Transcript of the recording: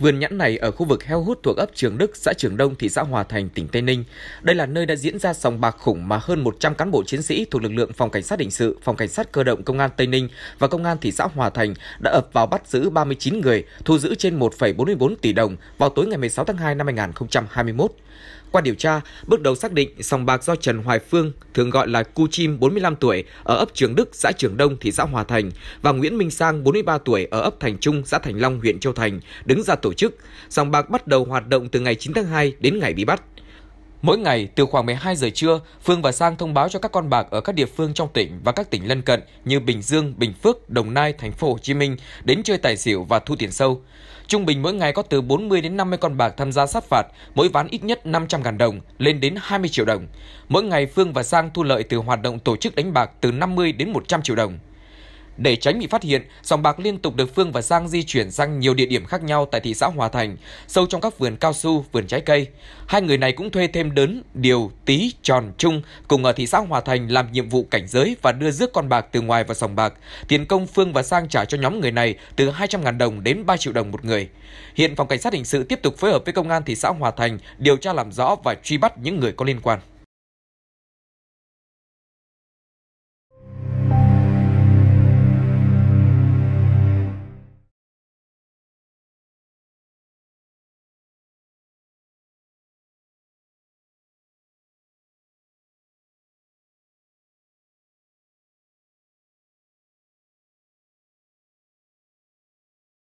Vườn nhãn này ở khu vực heo hút thuộc ấp Trường Đức, xã Trường Đông, thị xã Hòa Thành, tỉnh Tây Ninh. Đây là nơi đã diễn ra sòng bạc khủng mà hơn 100 cán bộ chiến sĩ thuộc lực lượng phòng cảnh sát hình sự, phòng cảnh sát cơ động công an Tây Ninh và công an thị xã Hòa Thành đã ập vào bắt giữ 39 người, thu giữ trên 1,44 tỷ đồng vào tối ngày 16 tháng 2 năm 2021. Qua điều tra, bước đầu xác định sòng bạc do Trần Hoài Phương, thường gọi là Cu Chim 45 tuổi, ở ấp Trường Đức, xã Trường Đông, thị xã Hòa Thành và Nguyễn Minh Sang 43 tuổi ở ấp Thành Trung, xã Thành Long, huyện Châu Thành đứng ra tổ chức. Sòng bạc bắt đầu hoạt động từ ngày 9 tháng 2 đến ngày bị bắt. Mỗi ngày, từ khoảng 12 giờ trưa, Phương và Sang thông báo cho các con bạc ở các địa phương trong tỉnh và các tỉnh lân cận như Bình Dương, Bình Phước, Đồng Nai, Thành phố Hồ Chí Minh đến chơi tài xỉu và thu tiền sâu. Trung bình mỗi ngày có từ 40 đến 50 con bạc tham gia sát phạt, mỗi ván ít nhất 500.000 đồng, lên đến 20 triệu đồng. Mỗi ngày Phương và Sang thu lợi từ hoạt động tổ chức đánh bạc từ 50 đến 100 triệu đồng. Để tránh bị phát hiện, sòng bạc liên tục được Phương và Giang di chuyển sang nhiều địa điểm khác nhau tại thị xã Hòa Thành, sâu trong các vườn cao su, vườn trái cây. Hai người này cũng thuê thêm đớn, điều, tí, tròn, trung cùng ở thị xã Hòa Thành làm nhiệm vụ cảnh giới và đưa rước con bạc từ ngoài vào sòng bạc. Tiền công Phương và Sang trả cho nhóm người này từ 200.000 đồng đến 3 triệu đồng một người. Hiện phòng cảnh sát hình sự tiếp tục phối hợp với công an thị xã Hòa Thành điều tra làm rõ và truy bắt những người có liên quan.